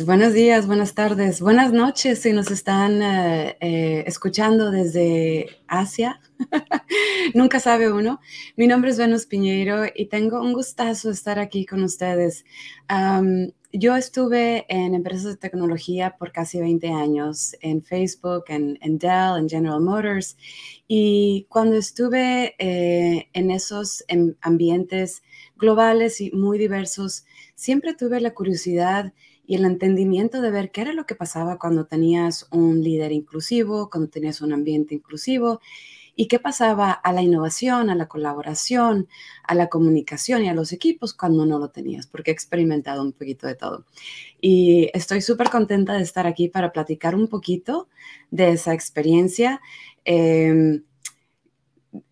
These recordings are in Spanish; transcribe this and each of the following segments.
Pues, buenos días, buenas tardes, buenas noches si nos están eh, eh, escuchando desde Asia. Nunca sabe uno. Mi nombre es Venus Piñeiro y tengo un gustazo estar aquí con ustedes. yo estuve en empresas de tecnología por casi 20 años, en Facebook, en, Dell, en General Motors, y cuando estuve eh, en esos em, ambientes globales y muy diversos, siempre tuve la curiosidad y el entendimiento de ver qué era lo que pasaba cuando tenías un líder inclusivo, cuando tenías un ambiente inclusivo y qué pasaba a la innovación, a la colaboración, a la comunicación y a los equipos cuando no lo tenías, porque he experimentado un poquito de todo. Y estoy súper contenta de estar aquí para platicar un poquito de esa experiencia. Em,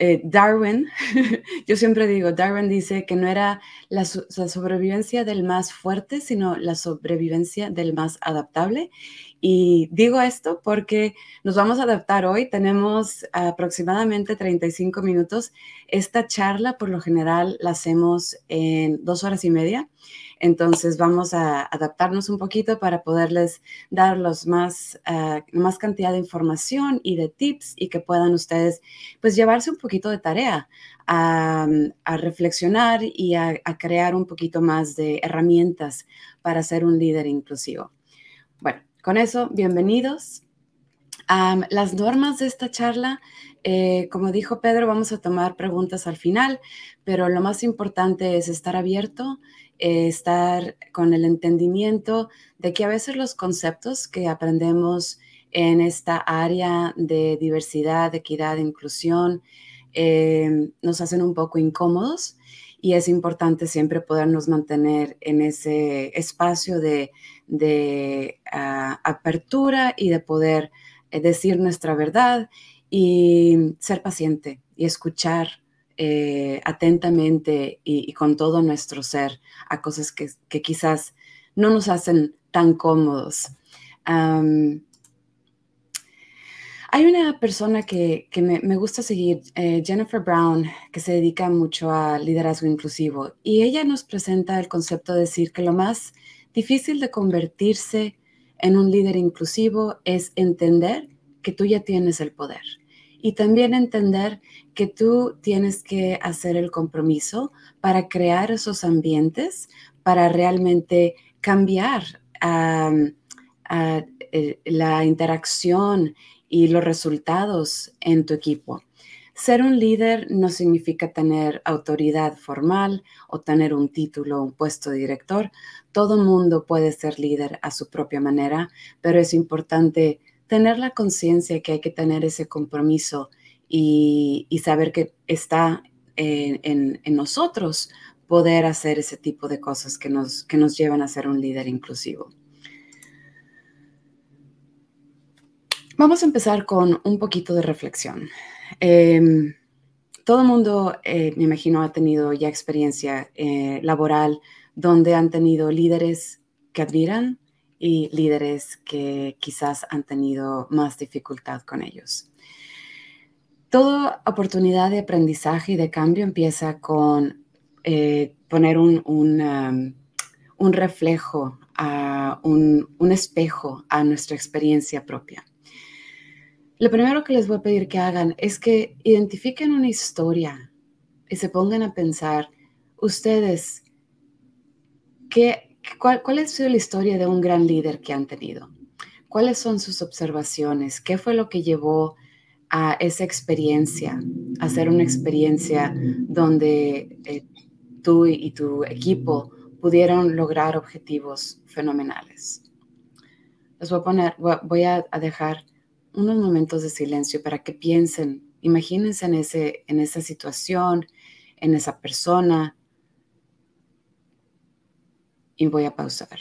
eh, Darwin, yo siempre digo, Darwin dice que no era la, la, sobrevivencia del más fuerte, sino la sobrevivencia del más adaptable. Y digo esto porque nos vamos a adaptar hoy. Tenemos aproximadamente 35 minutos. Esta charla por lo general la hacemos en dos horas y media. Entonces vamos a adaptarnos un poquito para poderles dar los más, ah, más cantidad de información y de tips y que puedan ustedes pues llevarse un poquito de tarea a, reflexionar y a, a crear un poquito más de herramientas para ser un líder inclusivo. Bueno, con eso, bienvenidos. las normas de esta charla, eh, como dijo Pedro, vamos a tomar preguntas al final, pero lo más importante es estar abierto, eh, estar con el entendimiento de que a veces los conceptos que aprendemos en esta área de diversidad, equidad, inclusión, eh, nos hacen un poco incómodos y es importante siempre podernos mantener en ese espacio de, ah, apertura y de poder eh, decir nuestra verdad y ser paciente y escuchar eh, atentamente y, con todo nuestro ser a cosas que, quizás no nos hacen tan cómodos. Hay una persona que, me, gusta seguir, eh, Jennifer Brown, que se dedica mucho al liderazgo inclusivo, y ella nos presenta el concepto de decir que lo más difícil de convertirse en un líder inclusivo es entender que tú ya tienes el poder y también entender que tú tienes que hacer el compromiso para crear esos ambientes, para realmente cambiar eh, la interacción y los resultados en tu equipo. Ser un líder no significa tener autoridad formal o tener un título o un puesto de director. Todo mundo puede ser líder a su propia manera, pero es importante tener la conciencia que hay que tener ese compromiso y, saber que está eh, en, nosotros poder hacer ese tipo de cosas que nos llevan a ser un líder inclusivo. Vamos a empezar con un poquito de reflexión. Em, todo el mundo, eh, me imagino, ha tenido ya experiencia eh, laboral donde han tenido líderes que admiran y líderes que quizás han tenido más dificultad con ellos. Toda oportunidad de aprendizaje y de cambio empieza con eh, poner un, um, reflejo, un espejo a nuestra experiencia propia. Lo primero que les voy a pedir que hagan es que identifiquen una historia y se pongan a pensar ustedes qué, cuál, cuál ha sido la historia de un gran líder que han tenido. ¿Cuáles son sus observaciones? ¿Qué fue lo que llevó a esa experiencia, a ser una experiencia donde eh, tú y tu equipo pudieron lograr objetivos fenomenales? Les voy a poner, voy a dejar unos momentos de silencio para que piensen, imagínense en, en esa situación, en esa persona. Y voy a pausar.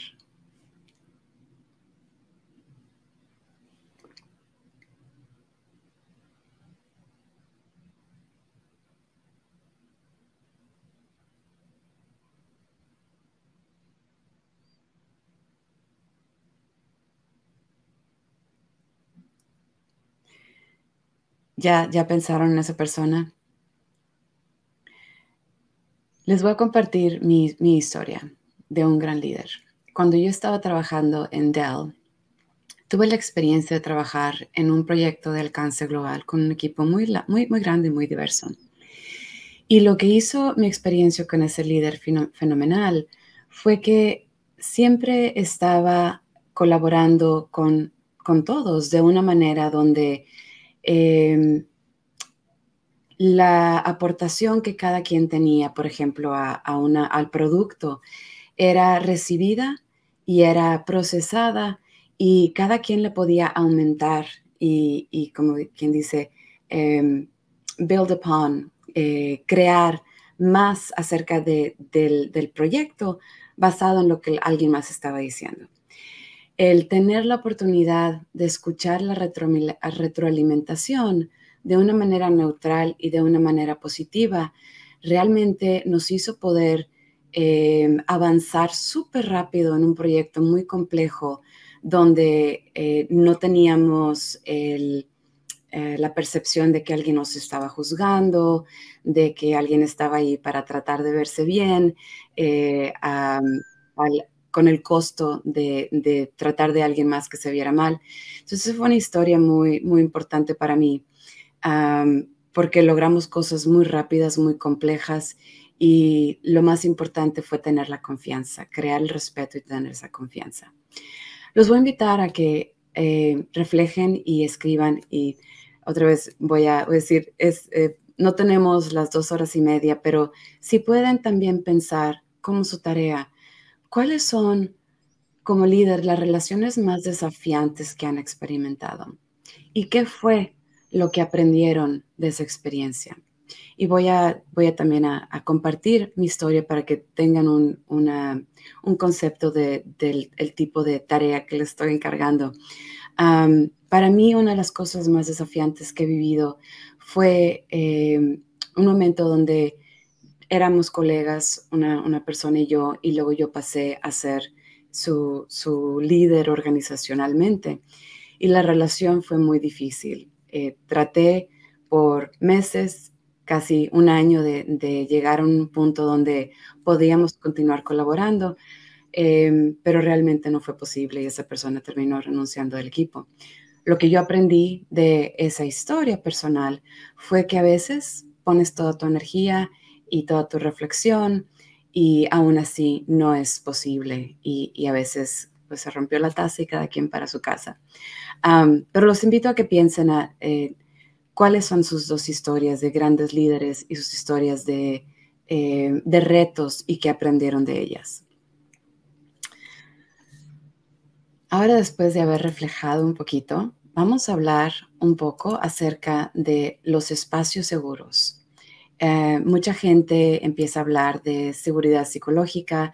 ya, pensaron en esa persona. Les voy a compartir mi, historia de un gran líder. Cuando yo estaba trabajando en Dell, tuve la experiencia de trabajar en un proyecto de alcance global con un equipo muy, muy, muy grande y muy diverso. Y lo que hizo mi experiencia con ese líder fenomenal fue que siempre estaba colaborando con todos de una manera donde Em, la aportación que cada quien tenía, por ejemplo, a, una, al producto, era recibida y era procesada y cada quien le podía aumentar y, como quien dice, em, build upon, eh, crear más acerca del, proyecto basado en lo que alguien más estaba diciendo el tener la oportunidad de escuchar la retroalimentación de una manera neutral y de una manera positiva, realmente nos hizo poder em, avanzar súper rápido en un proyecto muy complejo donde eh, no teníamos eh, la percepción de que alguien nos estaba juzgando, de que alguien estaba ahí para tratar de verse bien. Eh, con el costo de, tratar de alguien más que se viera mal. Entonces fue una historia muy, muy importante para mí, porque logramos cosas muy rápidas, muy complejas, y lo más importante fue tener la confianza, crear el respeto y tener esa confianza. Los voy a invitar a que eh, reflejen y escriban, y otra vez voy a, decir, es... Eh, no tenemos las dos horas y media, pero si pueden también pensar cómo su tarea ¿cuáles son como líder las relaciones más desafiantes que han experimentado? ¿Y qué fue lo que aprendieron de esa experiencia? Y voy a, voy a también a, compartir mi historia para que tengan un, concepto de, del tipo de tarea que les estoy encargando. para mí, una de las cosas más desafiantes que he vivido fue eh, un momento donde éramos colegas, una, una, persona y yo, y luego yo pasé a ser su, su líder organizacionalmente. Y la relación fue muy difícil. Eh, traté por meses, casi un año, de, de, llegar a un punto donde podíamos continuar colaborando, em, pero realmente no fue posible y esa persona terminó renunciando del equipo. Lo que yo aprendí de esa historia personal fue que a veces pones toda tu energía y toda tu reflexión y aún así no es posible y, a veces pues se rompió la taza y cada quien para su casa. pero los invito a que piensen eh, cuáles son sus dos historias de grandes líderes y sus historias de, eh, de retos y qué aprendieron de ellas. Ahora, después de haber reflejado un poquito, vamos a hablar un poco acerca de los espacios seguros eh, mucha gente empieza a hablar de seguridad psicológica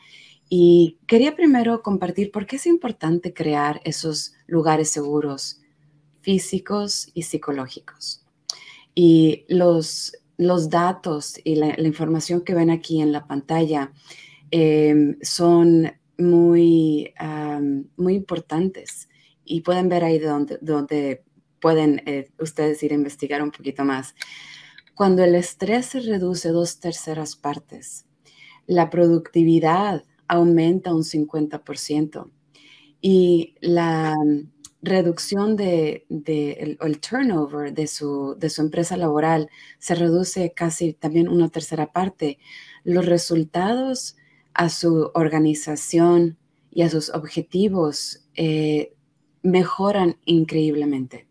y quería primero compartir por qué es importante crear esos lugares seguros físicos y psicológicos. Y los, datos y la, información que ven aquí en la pantalla eh, son muy, ah, muy importantes y pueden ver ahí donde, donde pueden eh, ustedes ir a investigar un poquito más. Cuando el estrés se reduce dos terceras partes, la productividad aumenta un 50% y la reducción de, el, turnover de su, empresa laboral se reduce casi también una tercera parte. Los resultados a su organización y a sus objetivos eh, mejoran increíblemente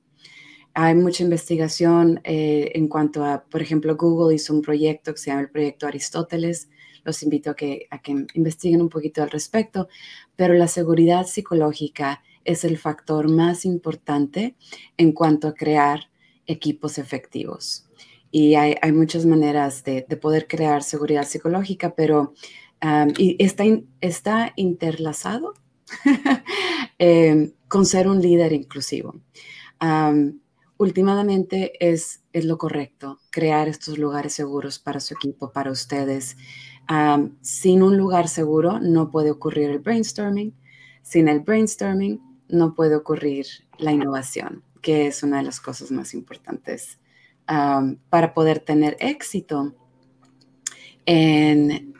hay mucha investigación eh, en cuanto a, por ejemplo, Google hizo un proyecto que se llama el Proyecto Aristóteles. Los invito a que, que investiguen un poquito al respecto, pero la seguridad psicológica es el factor más importante en cuanto a crear equipos efectivos. Y hay, muchas maneras de, poder crear seguridad psicológica, pero y está, está interlazado eh, con ser un líder inclusivo últimamente es, es lo correcto, crear estos lugares seguros para su equipo, para ustedes. sin un lugar seguro no puede ocurrir el brainstorming, sin el brainstorming no puede ocurrir la innovación, que es una de las cosas más importantes para poder tener éxito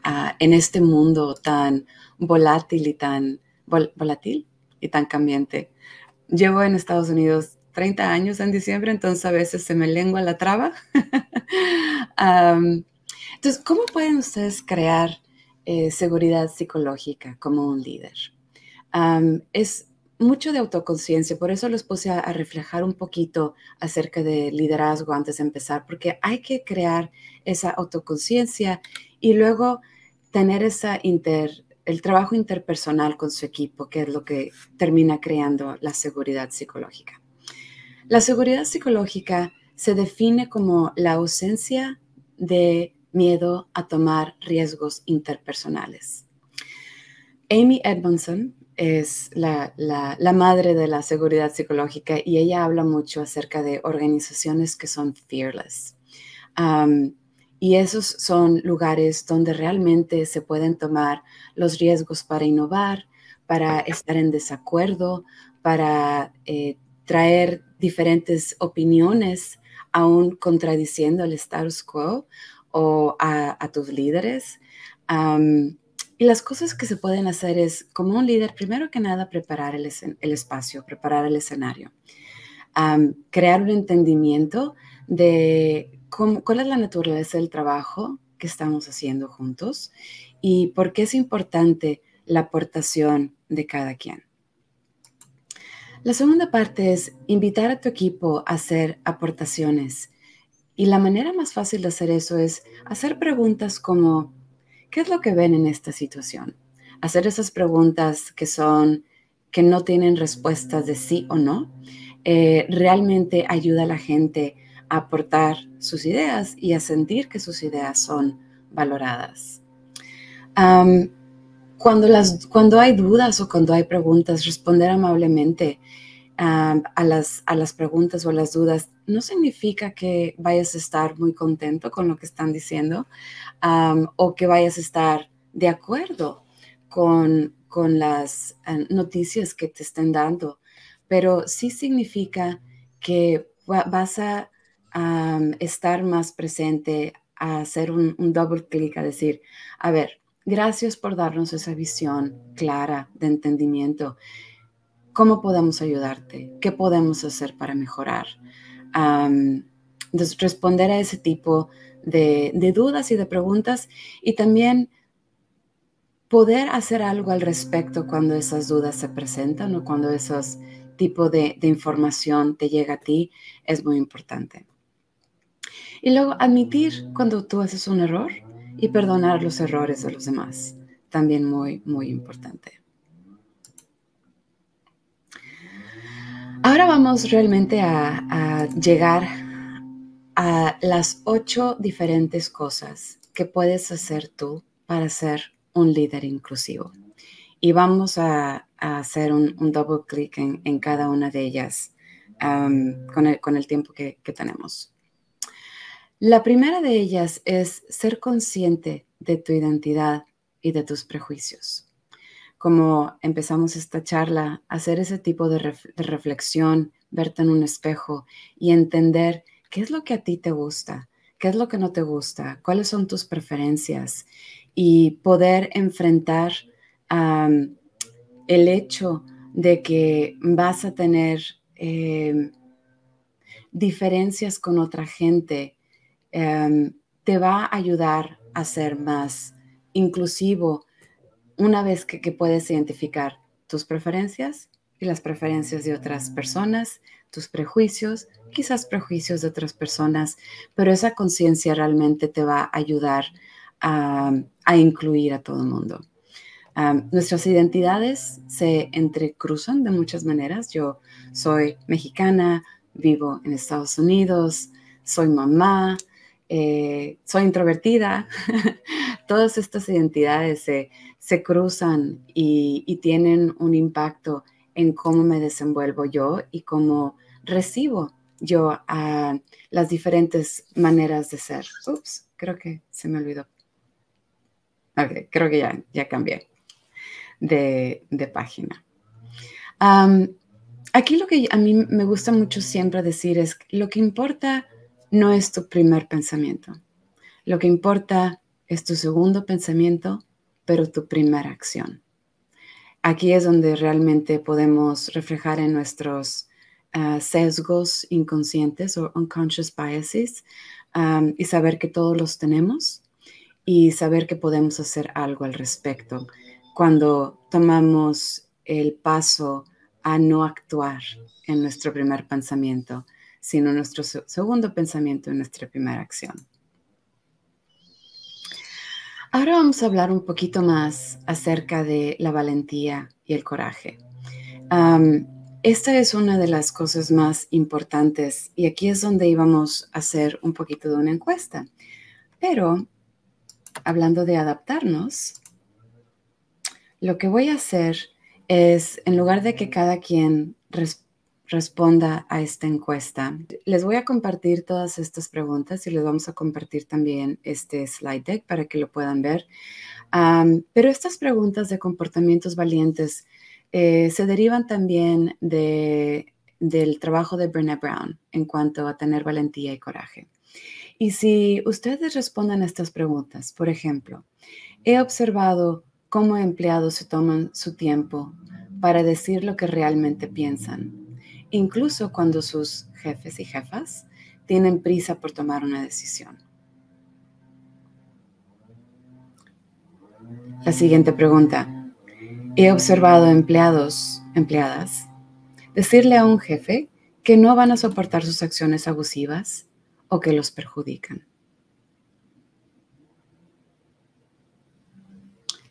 ah, en, este mundo tan volátil y tan volátil y tan cambiante. Llevo en Estados Unidos 30 años en diciembre, entonces a veces se me lengua la traba. entonces, ¿cómo pueden ustedes crear eh, seguridad psicológica como un líder? es mucho de autoconciencia, por eso los puse a, reflejar un poquito acerca de liderazgo antes de empezar, porque hay que crear esa autoconciencia y luego tener esa inter, el trabajo interpersonal con su equipo, que es lo que termina creando la seguridad psicológica. La seguridad psicológica se define como la ausencia de miedo a tomar riesgos interpersonales. Amy Edmondson es la, madre de la seguridad psicológica y ella habla mucho acerca de organizaciones que son fearless. y esos son lugares donde realmente se pueden tomar los riesgos para innovar, para estar en desacuerdo, para eh, traer diferentes opiniones, aún contradiciendo el status quo o a, tus líderes. y las cosas que se pueden hacer es, como un líder, primero que nada, preparar el, espacio, preparar el escenario, crear un entendimiento de cómo, cuál es la naturaleza del trabajo que estamos haciendo juntos y por qué es importante la aportación de cada quien. La segunda parte es invitar a tu equipo a hacer aportaciones. Y la manera más fácil de hacer eso es hacer preguntas como, ¿qué es lo que ven en esta situación? Hacer esas preguntas que son, que no tienen respuestas de sí o no, eh, realmente ayuda a la gente a aportar sus ideas y a sentir que sus ideas son valoradas cuando, las, cuando hay dudas o cuando hay preguntas, responder amablemente ah, a, las, a las preguntas o las dudas no significa que vayas a estar muy contento con lo que están diciendo o que vayas a estar de acuerdo con, las ah, noticias que te estén dando, pero sí significa que vas a estar más presente, a hacer un, doble clic, a decir, a ver, Gracias por darnos esa visión clara de entendimiento. ¿Cómo podemos ayudarte? ¿Qué podemos hacer para mejorar? responder a ese tipo de, dudas y de preguntas y también poder hacer algo al respecto cuando esas dudas se presentan o cuando ese tipo de, información te llega a ti es muy importante. Y luego admitir cuando tú haces un error y perdonar los errores de los demás. También muy, muy importante. Ahora vamos realmente a, llegar a las ocho diferentes cosas que puedes hacer tú para ser un líder inclusivo. Y vamos a, hacer un, doble clic en, cada una de ellas um, con, el, tiempo que tenemos. La primera de ellas es ser consciente de tu identidad y de tus prejuicios. Como empezamos esta charla, hacer ese tipo de, reflexión, verte en un espejo y entender qué es lo que a ti te gusta, qué es lo que no te gusta, cuáles son tus preferencias y poder enfrentar el hecho de que vas a tener eh, diferencias con otra gente Em, te va a ayudar a ser más inclusivo una vez que, puedes identificar tus preferencias y las preferencias de otras personas, tus prejuicios, quizás prejuicios de otras personas, pero esa conciencia realmente te va a ayudar a, incluir a todo el mundo. nuestras identidades se entrecruzan de muchas maneras. Yo soy mexicana, vivo en Estados Unidos, soy mamá, eh, soy introvertida, todas estas identidades se, se cruzan y, tienen un impacto en cómo me desenvuelvo yo y cómo recibo yo a las diferentes maneras de ser. Ups, creo que se me olvidó. Ok, creo que ya, ya cambié de, de página. aquí lo que a mí me gusta mucho siempre decir es lo que importa no es tu primer pensamiento. Lo que importa es tu segundo pensamiento, pero tu primera acción. Aquí es donde realmente podemos reflejar en nuestros ah, sesgos inconscientes o unconscious biases y saber que todos los tenemos y saber que podemos hacer algo al respecto cuando tomamos el paso a no actuar en nuestro primer pensamiento sino nuestro segundo pensamiento y nuestra primera acción. Ahora vamos a hablar un poquito más acerca de la valentía y el coraje. esta es una de las cosas más importantes y aquí es donde íbamos a hacer un poquito de una encuesta. Pero hablando de adaptarnos, lo que voy a hacer es, en lugar de que cada quien responda a esta encuesta. Les voy a compartir todas estas preguntas y les vamos a compartir también este slide deck para que lo puedan ver. pero estas preguntas de comportamientos valientes eh, se derivan también del trabajo de Brené Brown en cuanto a tener valentía y coraje. Y si ustedes responden a estas preguntas, por ejemplo, he observado cómo empleados se toman su tiempo para decir lo que realmente piensan incluso cuando sus jefes y jefas tienen prisa por tomar una decisión. La siguiente pregunta. He observado empleados, empleadas, decirle a un jefe que no van a soportar sus acciones abusivas o que los perjudican.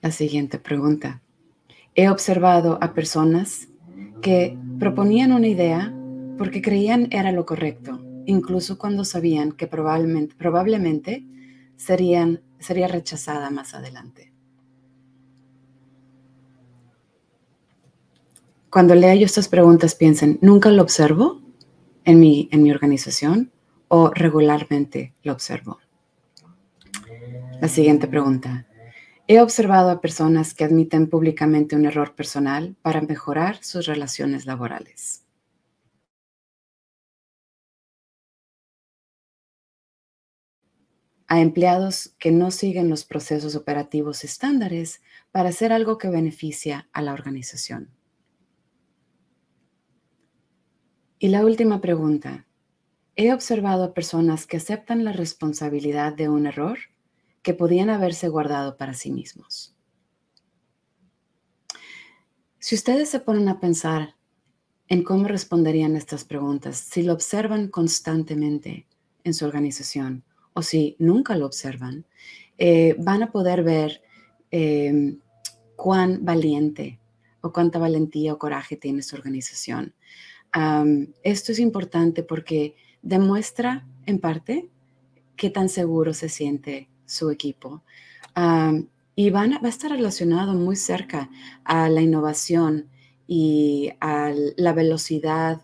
La siguiente pregunta. He observado a personas que proponían una idea porque creían era lo correcto, incluso cuando sabían que probablemente, sería rechazada más adelante. Cuando lea yo estas preguntas, piensen, ¿nunca lo observo en en mi organización o regularmente lo observo? La siguiente pregunta, He observado a personas que admiten públicamente un error personal para mejorar sus relaciones laborales. A empleados que no siguen los procesos operativos estándares para hacer algo que beneficia a la organización. Y la última pregunta. He observado a personas que aceptan la responsabilidad de un error que podían haberse guardado para sí mismos. Si ustedes se ponen a pensar en cómo responderían estas preguntas, si lo observan constantemente en su organización o si nunca lo observan, eh, van a poder ver em, cuán valiente o cuánta valentía o coraje tiene su organización. esto es importante porque demuestra en parte qué tan seguro se siente su equipo. y van, va a estar relacionado muy cerca a la innovación y a la velocidad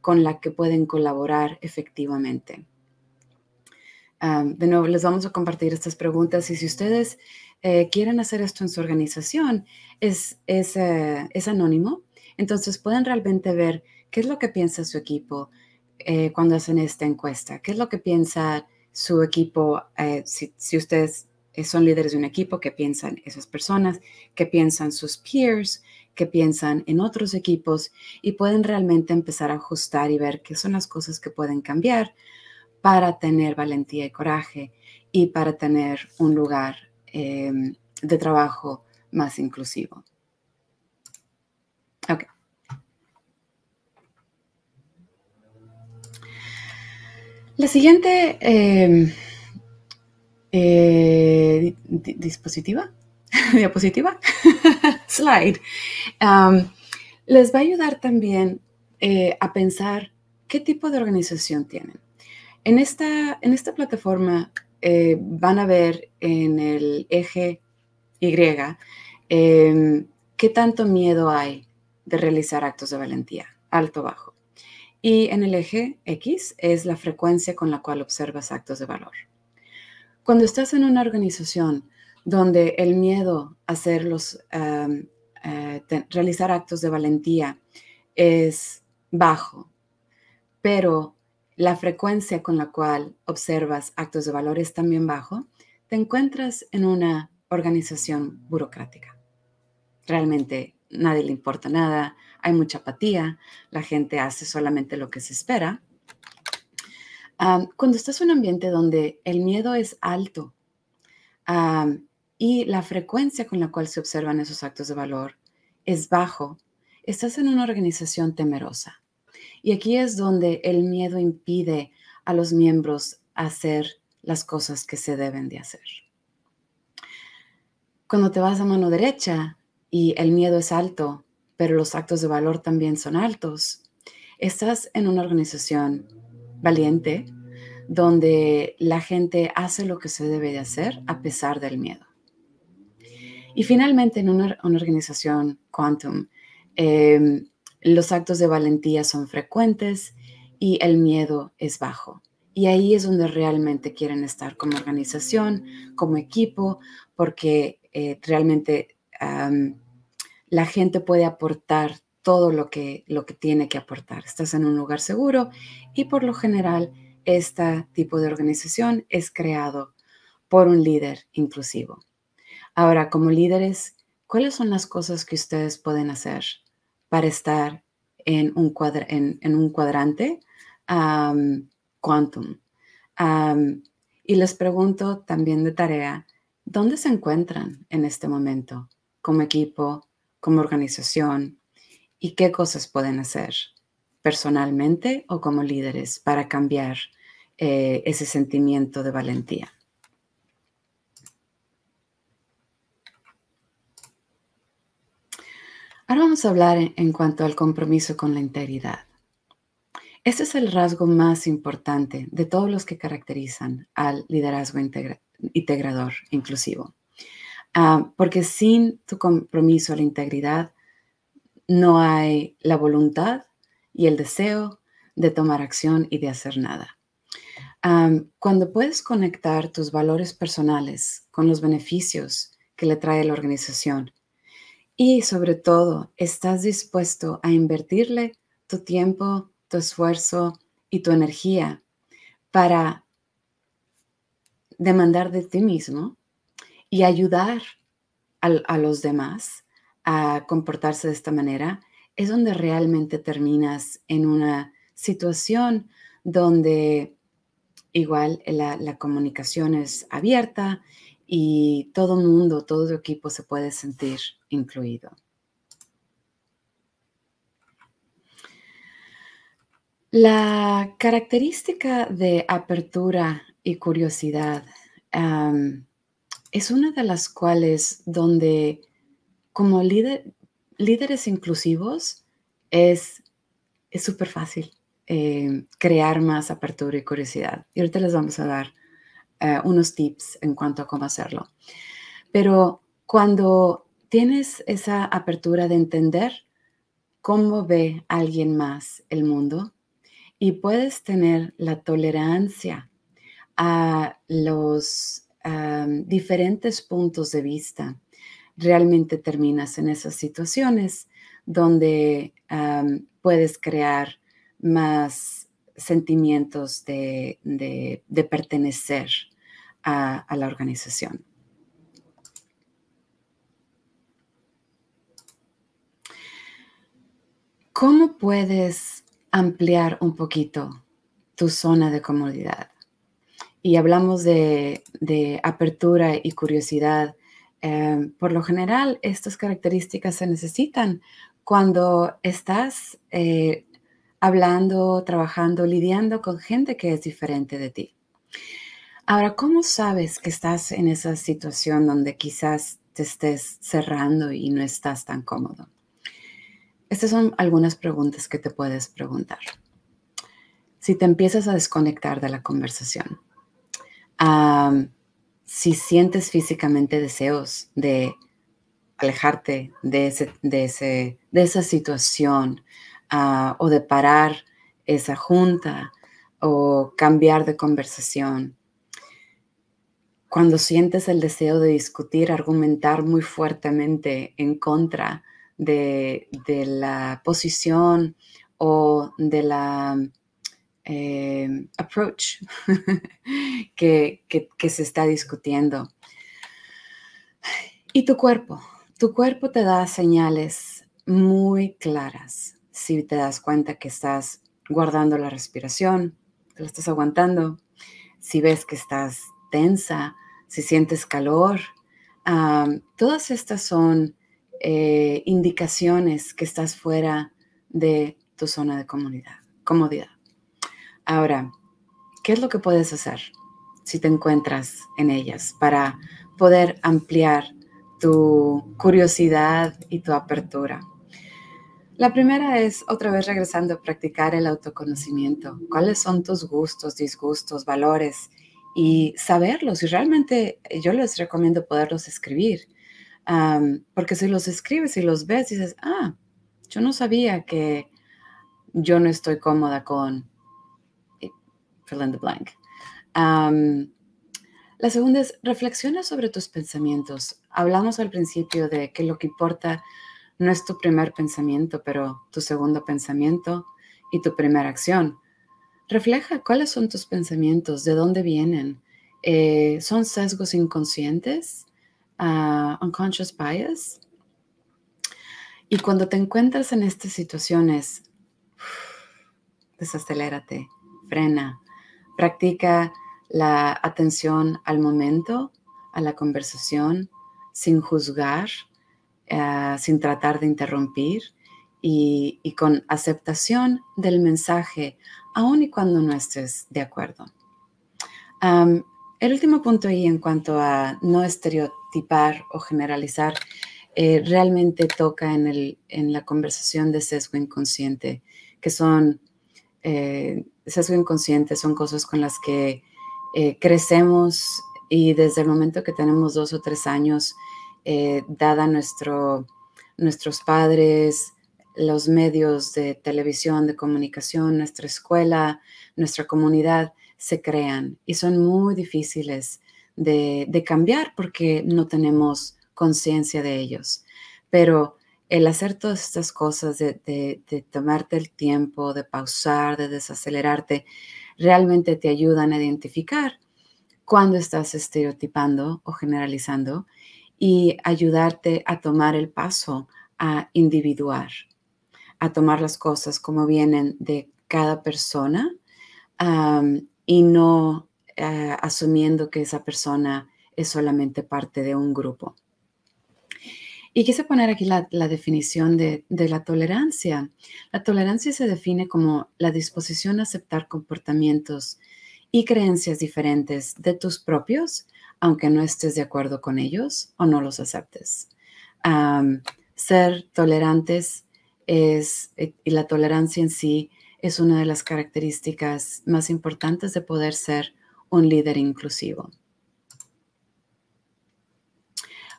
con la que pueden colaborar efectivamente. de nuevo, les vamos a compartir estas preguntas y si ustedes eh, quieren hacer esto en su organización, es, eh, es, anónimo. Entonces pueden realmente ver qué es lo que piensa su equipo eh, cuando hacen esta encuesta, qué es lo que piensa su equipo, eh, si, ustedes eh, son líderes de un equipo, qué piensan esas personas, qué piensan sus peers, qué piensan en otros equipos y pueden realmente empezar a ajustar y ver qué son las cosas que pueden cambiar para tener valentía y coraje y para tener un lugar em, de trabajo más inclusivo. La siguiente em, eh, dispositiva, diapositiva, slide, em, les va a ayudar también eh, a pensar qué tipo de organización tienen. En esta, en esta plataforma eh, van a ver en el eje Y em, qué tanto miedo hay de realizar actos de valentía, alto bajo y en el eje X es la frecuencia con la cual observas actos de valor. Cuando estás en una organización donde el miedo a eh, realizar actos de valentía es bajo, pero la frecuencia con la cual observas actos de valor es también bajo, te encuentras en una organización burocrática. Realmente nadie le importa nada, hay mucha apatía, la gente hace solamente lo que se espera. cuando estás en un ambiente donde el miedo es alto y la frecuencia con la cual se observan esos actos de valor es bajo, estás en una organización temerosa. Y aquí es donde el miedo impide a los miembros hacer las cosas que se deben de hacer. Cuando te vas a mano derecha y el miedo es alto, pero los actos de valor también son altos. Estás en una organización valiente donde la gente hace lo que se debe de hacer a pesar del miedo. Y finalmente, en una, organización quantum, em, los actos de valentía son frecuentes y el miedo es bajo. Y ahí es donde realmente quieren estar como organización, como equipo, porque eh, realmente la gente puede aportar todo lo que, lo que tiene que aportar. Estás en un lugar seguro y por lo general este tipo de organización es creado por un líder inclusivo. Ahora, como líderes, ¿cuáles son las cosas que ustedes pueden hacer para estar en un, en, un cuadrante quantum? y les pregunto también de tarea, ¿dónde se encuentran en este momento como equipo, como organización y qué cosas pueden hacer personalmente o como líderes para cambiar eh, ese sentimiento de valentía. Ahora vamos a hablar en, cuanto al compromiso con la integridad. Este es el rasgo más importante de todos los que caracterizan al liderazgo integrador inclusivo. Ah, porque sin tu compromiso a la integridad no hay la voluntad y el deseo de tomar acción y de hacer nada. Ah, cuando puedes conectar tus valores personales con los beneficios que le trae la organización y sobre todo estás dispuesto a invertirle tu tiempo, tu esfuerzo y tu energía para demandar de ti mismo, y ayudar a, los demás a comportarse de esta manera, es donde realmente terminas en una situación donde igual la, comunicación es abierta y todo mundo, todo tu equipo se puede sentir incluido. La característica de apertura y curiosidad es una de las cuales donde como líderes inclusivos es súper fácil eh, crear más apertura y curiosidad. Y ahorita les vamos a dar eh, unos tips en cuanto a cómo hacerlo. Pero cuando tienes esa apertura de entender cómo ve alguien más el mundo y puedes tener la tolerancia a los diferentes puntos de vista, realmente terminas en esas situaciones donde puedes crear más sentimientos de, pertenecer a la organización. ¿Cómo puedes ampliar un poquito tu zona de comodidad? y hablamos de, apertura y curiosidad, em, por lo general estas características se necesitan cuando estás eh, hablando, trabajando, lidiando con gente que es diferente de ti. Ahora, ¿cómo sabes que estás en esa situación donde quizás te estés cerrando y no estás tan cómodo? Estas son algunas preguntas que te puedes preguntar. Si te empiezas a desconectar de la conversación, si sientes físicamente deseos de alejarte de, ese, de esa situación ah, o de parar esa junta o cambiar de conversación. Cuando sientes el deseo de discutir, argumentar muy fuertemente en contra de la posición o de la eh, approach que, se está discutiendo. Y tu cuerpo, tu cuerpo te da señales muy claras. Si te das cuenta que estás guardando la respiración, te la estás aguantando, si ves que estás tensa, si sientes calor, todas estas son eh, indicaciones que estás fuera de tu zona de comodidad. Ahora, ¿qué es lo que puedes hacer si te encuentras en ellas para poder ampliar tu curiosidad y tu apertura? La primera es otra vez regresando a practicar el autoconocimiento. ¿Cuáles son tus gustos, disgustos, valores? Y saberlos. Y realmente yo les recomiendo poderlos escribir. porque si los escribes y los ves, dices, ah, yo no sabía que yo no estoy cómoda con fill in blank. la segunda es reflexiona sobre tus pensamientos. Hablamos al principio de que lo que importa no es tu primer pensamiento, pero tu segundo pensamiento y tu primera acción. Refleja cuáles son tus pensamientos, de dónde vienen. Eh, ¿Son sesgos inconscientes? Ah, ¿Unconscious bias? Y cuando te encuentras en estas situaciones, desacelérate, frena, Practica la atención al momento, a la conversación, sin juzgar, eh, sin tratar de interrumpir y, con aceptación del mensaje, aun y cuando no estés de acuerdo. el último punto y en cuanto a no estereotipar o generalizar, eh, realmente toca en, el, en la conversación de sesgo inconsciente, que son eh, sesgo inconsciente son cosas con las que eh, crecemos y desde el momento que tenemos dos o tres años, eh, dada nuestro, nuestros padres, los medios de televisión, de comunicación, nuestra escuela, nuestra comunidad, se crean y son muy difíciles de, de cambiar porque no tenemos conciencia de ellos. Pero el hacer todas estas cosas, de, tomarte el tiempo, de pausar, de desacelerarte, realmente te ayudan a identificar cuando estás estereotipando o generalizando y ayudarte a tomar el paso a individuar, a tomar las cosas como vienen de cada persona y no eh, asumiendo que esa persona es solamente parte de un grupo. Y quise poner aquí la, definición de, la tolerancia. La tolerancia se define como la disposición a aceptar comportamientos y creencias diferentes de tus propios, aunque no estés de acuerdo con ellos o no los aceptes. ser tolerantes es, y la tolerancia en sí es una de las características más importantes de poder ser un líder inclusivo.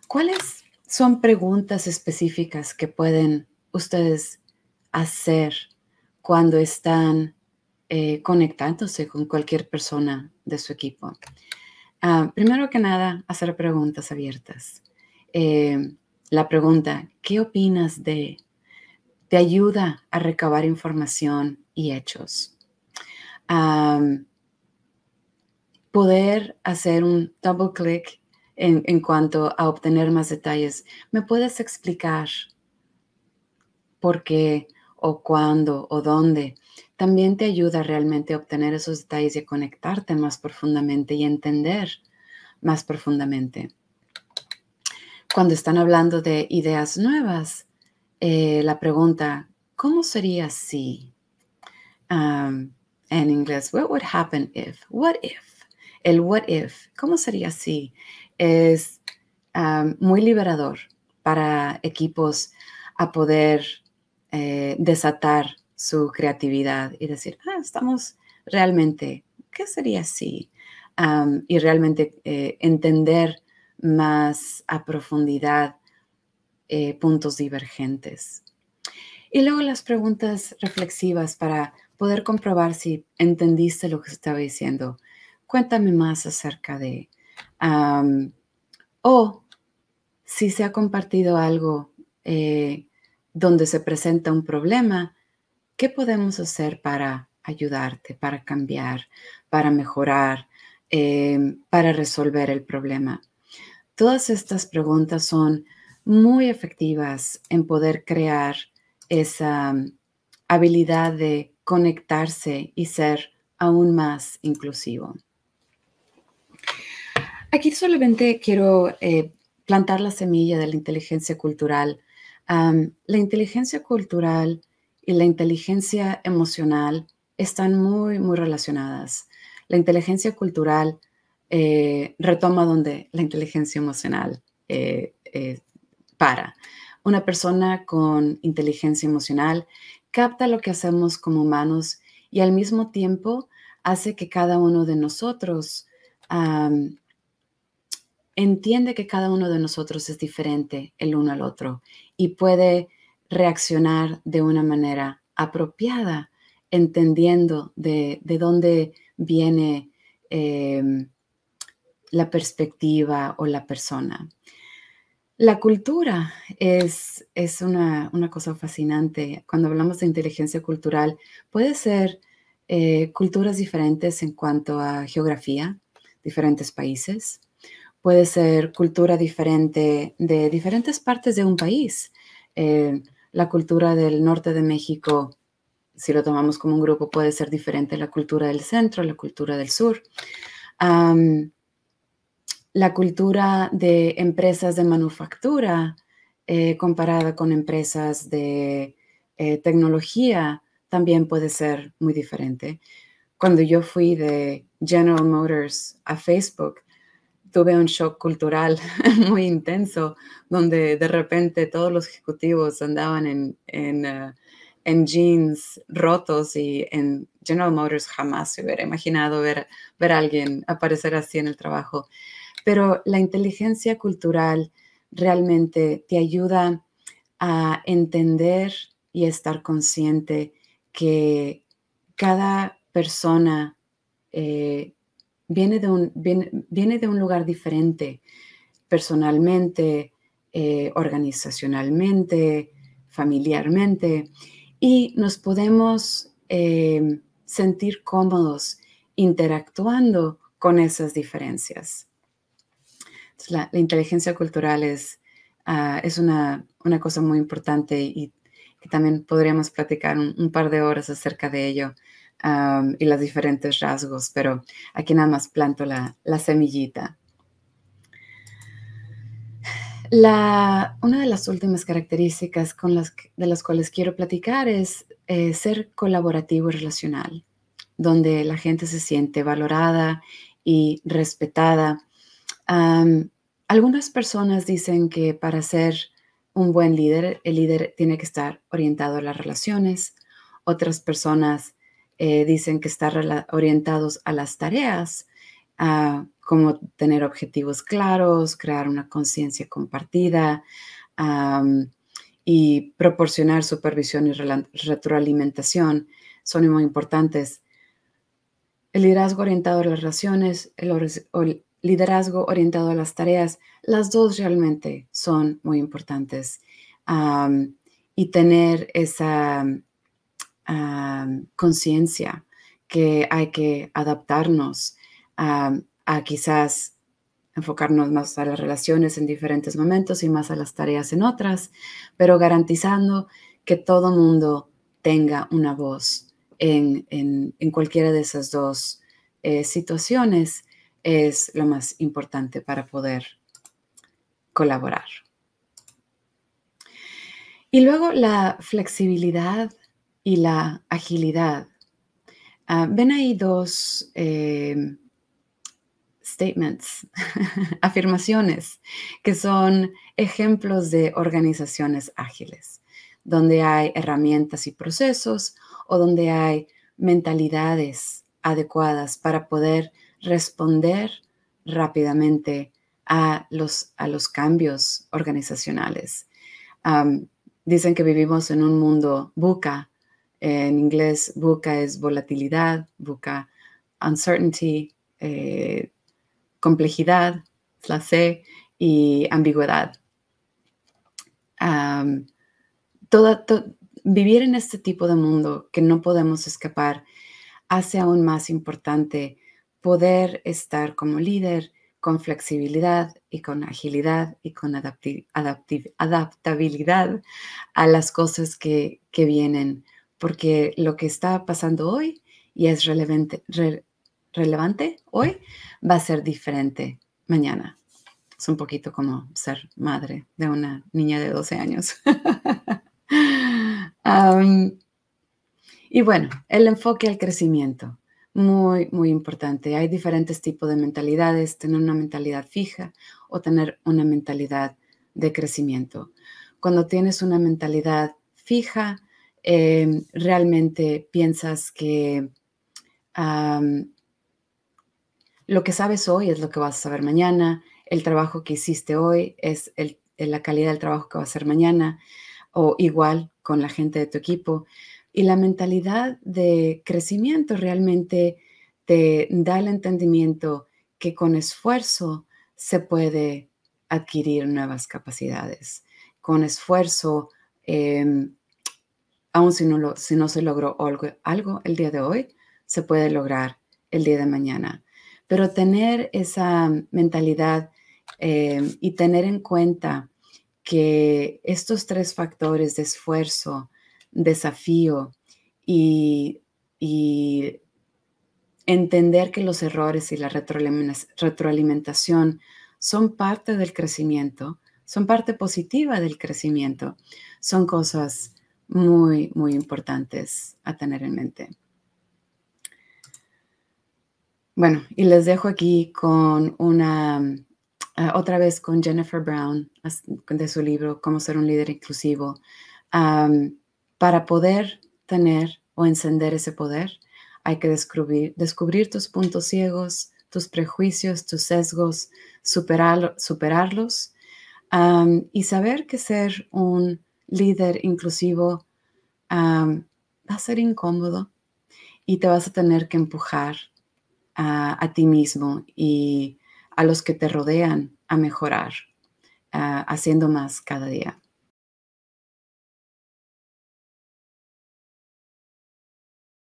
¿Cuál es son preguntas específicas que pueden ustedes hacer cuando están eh, conectándose con cualquier persona de su equipo. Ah, primero que nada, hacer preguntas abiertas. Eh, la pregunta, ¿qué opinas de? Te ayuda a recabar información y hechos. Ah, poder hacer un double click en, cuanto a obtener más detalles. ¿Me puedes explicar por qué o cuándo o dónde? También te ayuda realmente a obtener esos detalles y a conectarte más profundamente y entender más profundamente. Cuando están hablando de ideas nuevas, eh, la pregunta, ¿cómo sería si? en inglés, what would happen if? What if? El what if, ¿cómo sería si? es muy liberador para equipos a poder eh, desatar su creatividad y decir, ah, estamos realmente, ¿qué sería así? y realmente eh, entender más a profundidad eh, puntos divergentes. Y luego las preguntas reflexivas para poder comprobar si entendiste lo que estaba diciendo. Cuéntame más acerca de o si se ha compartido algo eh, donde se presenta un problema, ¿qué podemos hacer para ayudarte, para cambiar, para mejorar, em, para resolver el problema? Todas estas preguntas son muy efectivas en poder crear esa habilidad de conectarse y ser aún más inclusivo. Aquí solamente quiero eh, plantar la semilla de la inteligencia cultural. la inteligencia cultural y la inteligencia emocional están muy, muy relacionadas. La inteligencia cultural eh, retoma donde la inteligencia emocional eh, para. Una persona con inteligencia emocional capta lo que hacemos como humanos y al mismo tiempo hace que cada uno de nosotros entiende que cada uno de nosotros es diferente el uno al otro y puede reaccionar de una manera apropiada, entendiendo de, dónde viene eh, la perspectiva o la persona. La cultura es, una, cosa fascinante. Cuando hablamos de inteligencia cultural, puede ser eh, culturas diferentes en cuanto a geografía, diferentes países, puede ser cultura diferente de diferentes partes de un país. Eh, la cultura del norte de México, si lo tomamos como un grupo, puede ser diferente la cultura del centro, la cultura del sur. la cultura de empresas de manufactura eh, comparada con empresas de eh, tecnología también puede ser muy diferente. Cuando yo fui de General Motors a Facebook, tuve un shock cultural muy intenso, donde de repente todos los ejecutivos andaban eh, en, jeans rotos y en General Motors jamás se hubiera imaginado ver, ver a alguien aparecer así en el trabajo. Pero la inteligencia cultural realmente te ayuda a entender y estar consciente que cada persona eh, viene de un, lugar diferente, personalmente, eh, organizacionalmente, familiarmente, y nos podemos eh, sentir cómodos interactuando con esas diferencias. la, inteligencia cultural es, ah, una, cosa muy importante y que también podríamos platicar un par de horas acerca de ello y los diferentes rasgos, pero aquí nada más planto la, semillita. La, una de las últimas características con las, de las cuales quiero platicar es eh, ser colaborativo y relacional, donde la gente se siente valorada y respetada. algunas personas dicen que para ser un buen líder, el líder tiene que estar orientado a las relaciones. Otras personas eh, dicen que estar orientados a las tareas, a como tener objetivos claros, crear una conciencia compartida y proporcionar supervisión y retroalimentación son muy importantes. El liderazgo orientado a las relaciones, el, liderazgo orientado a las tareas, las dos realmente son muy importantes. y tener esa Ah, conciencia, que hay que adaptarnos ah, a quizás enfocarnos más a las relaciones en diferentes momentos y más a las tareas en otras, pero garantizando que todo mundo tenga una voz en, cualquiera de esas dos eh, situaciones es lo más importante para poder colaborar. Y luego la flexibilidad y la agilidad. Ah, ven ahí dos em, statements, afirmaciones, que son ejemplos de organizaciones ágiles, donde hay herramientas y procesos o donde hay mentalidades adecuadas para poder responder rápidamente a los, a los cambios organizacionales. dicen que vivimos en un mundo buca, en inglés, buca es volatilidad, buca uncertainty, eh, complejidad, y ambigüedad. vivir en este tipo de mundo que no podemos escapar hace aún más importante poder estar como líder con flexibilidad y con agilidad y con adaptabilidad a las cosas que, que vienen porque lo que está pasando hoy y es relevante, relevante hoy va a ser diferente mañana. Es un poquito como ser madre de una niña de 12 años. y bueno, el enfoque al crecimiento, muy, muy importante. Hay diferentes tipos de mentalidades, tener una mentalidad fija o tener una mentalidad de crecimiento. Cuando tienes una mentalidad fija, Em, realmente piensas que lo que sabes hoy es lo que vas a saber mañana, el trabajo que hiciste hoy es la calidad del trabajo que vas a hacer mañana, o igual con la gente de tu equipo. Y la mentalidad de crecimiento realmente te da el entendimiento que con esfuerzo se puede adquirir nuevas capacidades. Con esfuerzo eh, Aun si no, se logró algo, el día de hoy, se puede lograr el día de mañana. Pero tener esa mentalidad eh, y tener en cuenta que estos tres factores de esfuerzo, desafío y, y entender que los errores y la retroalimentación son parte del crecimiento, son parte positiva del crecimiento, son cosas muy, muy importantes a tener en mente. Bueno, y les dejo aquí con una, ah, otra vez con Jennifer Brown de su libro, Cómo ser un líder inclusivo. para poder tener o encender ese poder, hay que descubrir, descubrir tus puntos ciegos, tus prejuicios, tus sesgos, superar, superarlos y saber que ser un líder inclusivo, va a ser incómodo y te vas a tener que empujar a, ti mismo y a los que te rodean a mejorar, ah, haciendo más cada día.